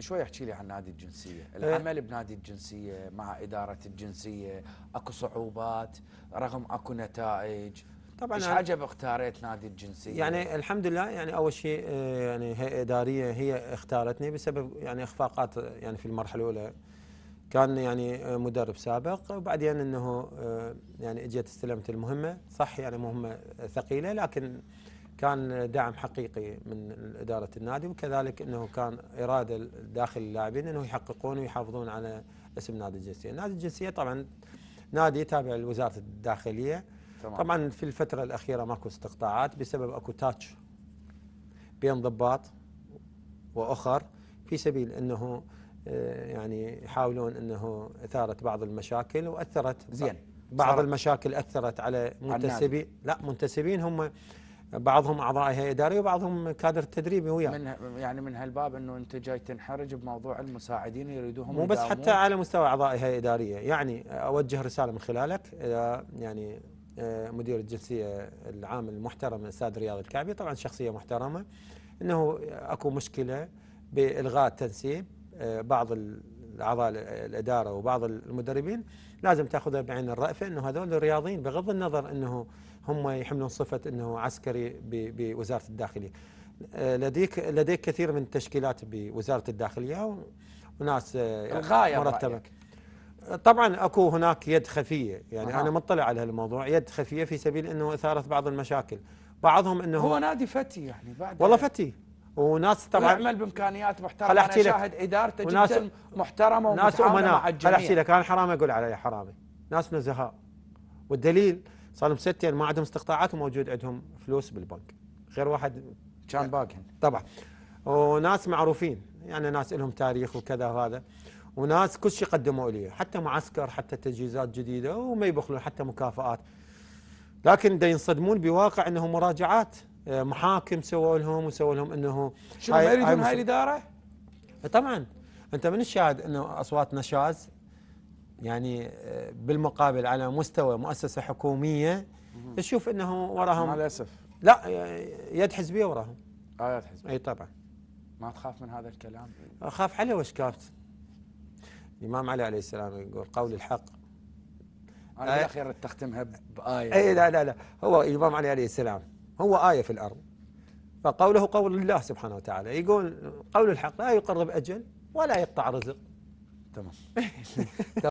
شوي احكي لي عن نادي الجنسيه، إيه. العمل بنادي الجنسيه مع اداره الجنسيه، اكو صعوبات رغم اكو نتائج طبعا ايش عجب اختاريت نادي الجنسيه؟ يعني الحمد لله يعني اول شيء آه، يعني هيئه اداريه هي اختارتني بسبب يعني اخفاقات يعني في المرحله الاولى كان يعني مدرب سابق وبعدين انه آه، يعني اجيت استلمت المهمه صح يعني مهمه ثقيله لكن كان دعم حقيقي من إدارة النادي وكذلك أنه كان إرادة داخل اللاعبين أنه يحققون ويحافظون على اسم نادي الجنسية نادي الجنسية طبعا نادي تابع لوزارة الداخلية تمام. طبعا في الفترة الأخيرة ماكو استقطاعات بسبب أكو تاتش بين ضباط وأخر في سبيل أنه آه، يعني يحاولون أنه إثارة بعض المشاكل وأثرت زين بعض المشاكل أثرت على منتسبين لا منتسبين هم بعضهم اعضاء هيئه اداريه وبعضهم كادر تدريبي وياه من يعني من هالباب انه انت جاي تنحرج بموضوع المساعدين يريدوهم مو بس حتى على مستوى اعضاء هيئه اداريه يعني اوجه رساله من خلالك الى يعني آه، مدير الجنسيه العام المحترم الاستاذ رياض الكعبي طبعا شخصيه محترمه انه اكو مشكله بالغاء التنسيب آه، بعض اعضاء الاداره وبعض المدربين لازم تاخذها بعين الرأفه انه هذول الرياضيين بغض النظر انه هم يحملون صفه انه عسكري بوزاره الداخليه. آه، لديك لديك كثير من التشكيلات بوزاره الداخليه وناس آه، الغايه مرتبه. طبعا اكو هناك يد خفيه يعني أه. انا مطلع على هالموضوع يد خفيه في سبيل انه اثاره بعض المشاكل بعضهم انه هو نادي فتي يعني بعد والله فتي وناس طبعا يعمل بامكانيات محترمه انا شاهد ادارته جدا محترمه وناس امناء خل احكي لك انا حرام اقول عليه حرامي ناس نزهاء والدليل صار لهم سنتين ما عندهم استقطاعات وموجود عندهم فلوس بالبنك غير واحد كان باقي طبعا وناس معروفين يعني ناس لهم تاريخ وكذا وهذا وناس كل شيء قدموا لي حتى معسكر حتى تجهيزات جديده وما يبخلون حتى مكافآت لكن دا ينصدمون بواقع انه مراجعات آه، محاكم سووا لهم وسووا لهم انه شنو ما يريدون هاي الاداره؟ آه، طبعا انت من الشاهد انه اصوات نشاز يعني آه، بالمقابل على مستوى مؤسسه حكوميه تشوف انه وراهم مع الاسف لا يد حزبيه وراهم اه يد حزبيه اي طبعا ما تخاف من هذا الكلام؟ اخاف علي واشكافت الامام علي عليه السلام يقول قول الحق انا بالاخير تختمها بايه اي لا لا لا هو الامام علي عليه السلام هو آية في الأرض فقوله قول الله سبحانه وتعالى يقول قول الحق لا يقرب أجل ولا يقطع رزق تمام